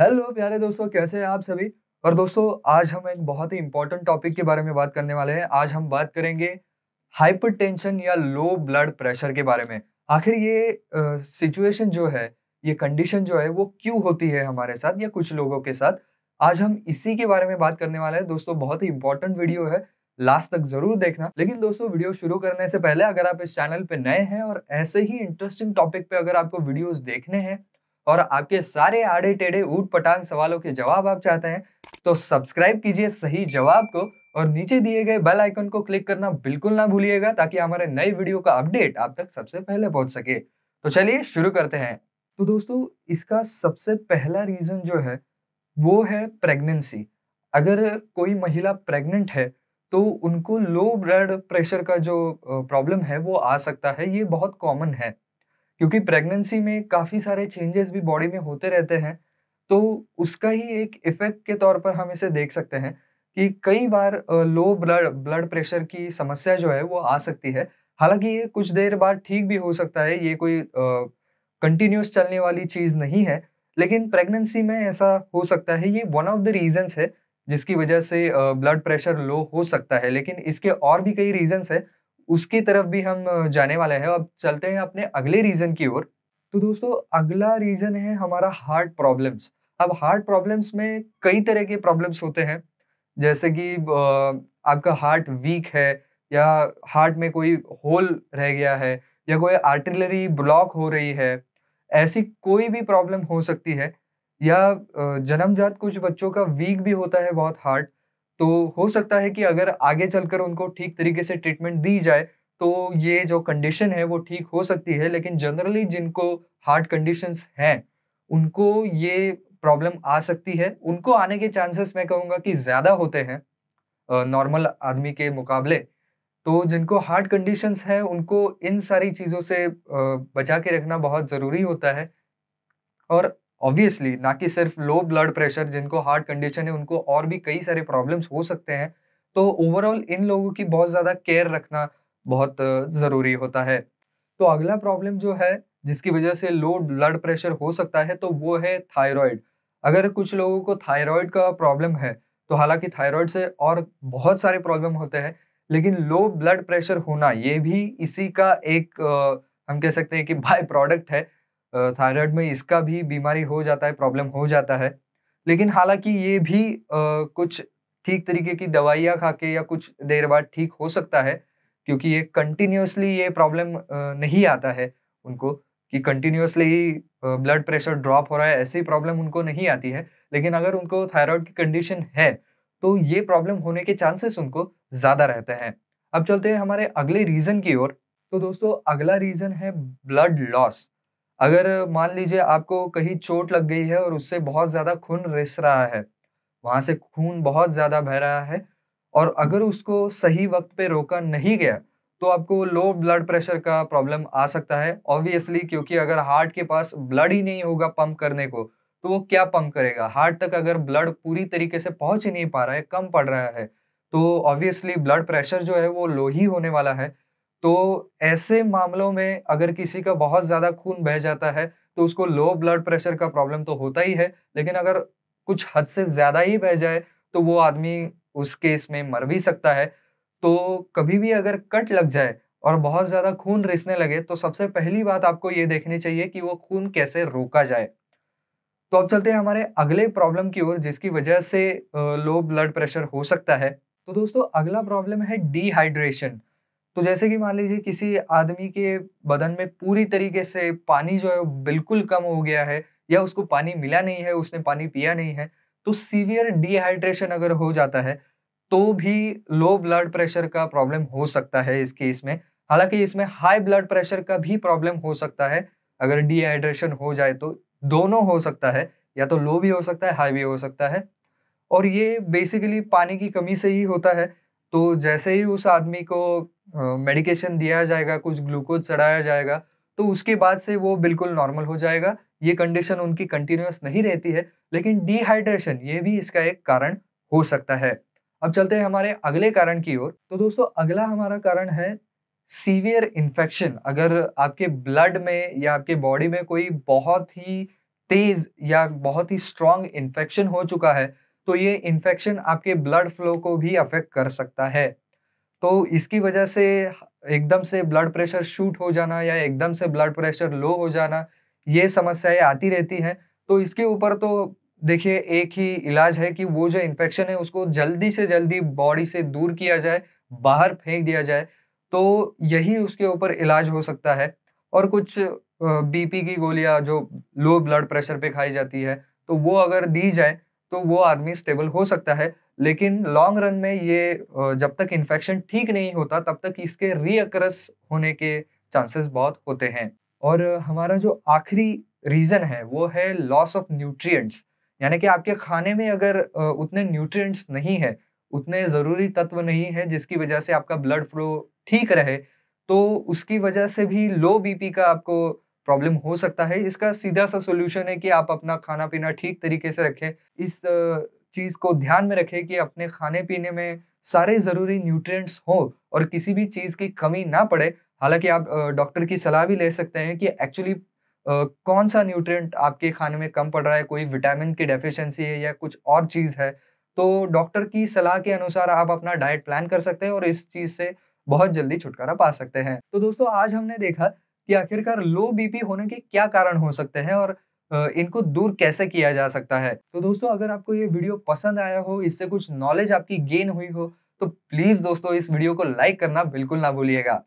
hello प्यारे दोस्तों कैसे हैं आप सभी और दोस्तों आज हम एक बहुत ही इंपॉर्टेंट टॉपिक के बारे में बात करने वाले हैं आज हम बात करेंगे हाइपरटेंशन या लो ब्लड प्रेशर के बारे में आखिर ये सिचुएशन जो है ये कंडीशन जो है वो क्यों होती है हमारे साथ या कुछ लोगों के साथ आज हम इसी के बारे में बात करने वाले हैं दोस्तों बहुत ही इंपॉर्टेंट वीडियो है लास्ट तक जरूर देखना लेकिन दोस्तों वीडियो शुरू करने से पहले अगर आप इस चैनल पे नए हैं और ऐसे ही इंटरेस्टिंग टॉपिक पे अगर आपको वीडियोस देखने हैं और आपके सारे आड़े टेढ़े ऊट पटांग सवालों के जवाब आप चाहते हैं तो सब्सक्राइब कीजिए सही जवाब को और नीचे दिए गए बेल आइकन को क्लिक करना बिल्कुल ना भूलिएगा ताकि हमारे नए वीडियो का अपडेट आप तक सबसे पहले पहुंच सके तो चलिए शुरू करते हैं तो दोस्तों इसका सबसे पहला रीज़न जो है वो है प्रेगनेंसी अगर कोई महिला प्रेग्नेंट है तो उनको लो ब्लड प्रेशर का जो प्रॉब्लम है वो आ सकता है ये बहुत कॉमन है क्योंकि प्रेगनेंसी में काफ़ी सारे चेंजेस भी बॉडी में होते रहते हैं तो उसका ही एक इफेक्ट के तौर पर हम इसे देख सकते हैं कि कई बार लो ब्लड ब्लड प्रेशर की समस्या जो है वो आ सकती है हालांकि ये कुछ देर बाद ठीक भी हो सकता है ये कोई कंटिन्यूस चलने वाली चीज़ नहीं है लेकिन प्रेगनेंसी में ऐसा हो सकता है ये वन ऑफ द रीजंस है जिसकी वजह से ब्लड प्रेशर लो हो सकता है लेकिन इसके और भी कई रीजंस है उसकी तरफ भी हम जाने वाले हैं अब चलते हैं अपने अगले रीजन की ओर तो दोस्तों अगला रीजन है हमारा हार्ट प्रॉब्लम्स अब हार्ट प्रॉब्लम्स में कई तरह के प्रॉब्लम्स होते हैं जैसे कि आपका हार्ट वीक है या हार्ट में कोई होल रह गया है या कोई आर्टिलरी ब्लॉक हो रही है ऐसी कोई भी प्रॉब्लम हो सकती है या जन्मजात कुछ बच्चों का वीक भी होता है बहुत हार्ट तो हो सकता है कि अगर आगे चलकर उनको ठीक तरीके से ट्रीटमेंट दी जाए तो ये जो कंडीशन है वो ठीक हो सकती है लेकिन जनरली जिनको हार्ट कंडीशंस हैं उनको ये प्रॉब्लम आ सकती है उनको आने के चांसेस मैं कहूँगा कि ज़्यादा होते हैं नॉर्मल आदमी के मुकाबले तो जिनको हार्ट कंडीशंस हैं उनको इन सारी चीज़ों से बचा के रखना बहुत ज़रूरी होता है और ऑब्वियसली ना कि सिर्फ लो ब्लड प्रेशर जिनको हार्ट कंडीशन है उनको और भी कई सारे प्रॉब्लम्स हो सकते हैं तो ओवरऑल इन लोगों की बहुत ज़्यादा केयर रखना बहुत ज़रूरी होता है तो अगला प्रॉब्लम जो है जिसकी वजह से लो ब्लड प्रेशर हो सकता है तो वो है थायराइड अगर कुछ लोगों को थायराइड का प्रॉब्लम है तो हालांकि थायराइड से और बहुत सारे प्रॉब्लम होते हैं लेकिन लो ब्लड प्रेशर होना ये भी इसी का एक आ, हम कह सकते हैं कि बाय प्रोडक्ट है थायराइड में इसका भी बीमारी हो जाता है प्रॉब्लम हो जाता है लेकिन हालांकि ये भी कुछ ठीक तरीके की दवाइयाँ खा के या कुछ देर बाद ठीक हो सकता है क्योंकि ये कंटिन्यूसली ये प्रॉब्लम नहीं आता है उनको कि कंटिन्यूसली ब्लड प्रेशर ड्रॉप हो रहा है ऐसी प्रॉब्लम उनको नहीं आती है लेकिन अगर उनको थायराइड की कंडीशन है तो ये प्रॉब्लम होने के चांसेस उनको ज़्यादा रहते हैं अब चलते हैं हमारे अगले रीज़न की ओर तो दोस्तों अगला रीज़न है ब्लड लॉस अगर मान लीजिए आपको कहीं चोट लग गई है और उससे बहुत ज़्यादा खून रिस रहा है वहां से खून बहुत ज़्यादा बह रहा है और अगर उसको सही वक्त पे रोका नहीं गया तो आपको लो ब्लड प्रेशर का प्रॉब्लम आ सकता है ऑब्वियसली क्योंकि अगर हार्ट के पास ब्लड ही नहीं होगा पंप करने को तो वो क्या पंप करेगा हार्ट तक अगर ब्लड पूरी तरीके से पहुंच ही नहीं पा रहा है कम पड़ रहा है तो ऑब्वियसली ब्लड प्रेशर जो है वो लो ही होने वाला है तो ऐसे मामलों में अगर किसी का बहुत ज़्यादा खून बह जाता है तो उसको लो ब्लड प्रेशर का प्रॉब्लम तो होता ही है लेकिन अगर कुछ हद से ज़्यादा ही बह जाए तो वो आदमी उस केस में मर भी सकता है तो कभी भी अगर कट लग जाए और बहुत ज़्यादा खून रिसने लगे तो सबसे पहली बात आपको ये देखनी चाहिए कि वो खून कैसे रोका जाए तो अब चलते हैं हमारे अगले प्रॉब्लम की ओर जिसकी वजह से लो ब्लड प्रेशर हो सकता है तो दोस्तों अगला प्रॉब्लम है डिहाइड्रेशन तो जैसे कि मान लीजिए किसी आदमी के बदन में पूरी तरीके से पानी जो है बिल्कुल कम हो गया है या उसको पानी मिला नहीं है उसने पानी पिया नहीं है तो सीवियर डिहाइड्रेशन अगर हो जाता है तो भी लो ब्लड प्रेशर का प्रॉब्लम हो सकता है इस केस में हालांकि इसमें हाई ब्लड प्रेशर का भी प्रॉब्लम हो सकता है अगर डिहाइड्रेशन हो जाए तो दोनों हो सकता है या तो लो भी हो सकता है हाई भी हो सकता है और ये बेसिकली पानी की कमी से ही होता है तो जैसे ही उस आदमी को मेडिकेशन दिया जाएगा कुछ ग्लूकोज चढ़ाया जाएगा तो उसके बाद से वो बिल्कुल नॉर्मल हो जाएगा ये कंडीशन उनकी कंटिन्यूस नहीं रहती है लेकिन डिहाइड्रेशन ये भी इसका एक कारण हो सकता है अब चलते हैं हमारे अगले कारण की ओर तो दोस्तों अगला हमारा कारण है सीवियर इन्फेक्शन अगर आपके ब्लड में या आपके बॉडी में कोई बहुत ही तेज या बहुत ही स्ट्रांग इन्फेक्शन हो चुका है तो ये इन्फेक्शन आपके ब्लड फ्लो को भी अफेक्ट कर सकता है तो इसकी वजह से एकदम से ब्लड प्रेशर शूट हो जाना या एकदम से ब्लड प्रेशर लो हो जाना ये समस्याएं आती रहती हैं तो इसके ऊपर तो देखिए एक ही इलाज है कि वो जो इन्फेक्शन है उसको जल्दी से जल्दी बॉडी से दूर किया जाए बाहर फेंक दिया जाए तो यही उसके ऊपर इलाज हो सकता है और कुछ बीपी की गोलियां जो लो ब्लड प्रेशर पे खाई जाती है तो वो अगर दी जाए तो वो आदमी स्टेबल हो सकता है लेकिन लॉन्ग रन में ये जब तक इन्फेक्शन ठीक नहीं होता तब तक इसके रीअक्रस होने के चांसेस बहुत होते हैं और हमारा जो आखिरी रीज़न है वो है लॉस ऑफ न्यूट्रिएंट्स यानी कि आपके खाने में अगर उतने न्यूट्रिएंट्स नहीं है उतने ज़रूरी तत्व नहीं है जिसकी वजह से आपका ब्लड फ्लो ठीक रहे तो उसकी वजह से भी लो बीपी का आपको प्रॉब्लम हो सकता है इसका सीधा सा सोल्यूशन है कि आप अपना खाना पीना ठीक तरीके से रखें इस चीज़ को ध्यान में रखें कि अपने खाने पीने में सारे ज़रूरी न्यूट्रिएंट्स हो और किसी भी चीज़ की कमी ना पड़े हालांकि आप डॉक्टर की सलाह भी ले सकते हैं कि एक्चुअली कौन सा न्यूट्रिएंट आपके खाने में कम पड़ रहा है कोई विटामिन की डेफिशिएंसी है या कुछ और चीज़ है तो डॉक्टर की सलाह के अनुसार आप अपना डाइट प्लान कर सकते हैं और इस चीज़ से बहुत जल्दी छुटकारा पा सकते हैं तो दोस्तों आज हमने देखा कि आखिरकार लो बीपी होने के क्या कारण हो सकते हैं और इनको दूर कैसे किया जा सकता है तो दोस्तों अगर आपको ये वीडियो पसंद आया हो इससे कुछ नॉलेज आपकी गेन हुई हो तो प्लीज़ दोस्तों इस वीडियो को लाइक करना बिल्कुल ना भूलिएगा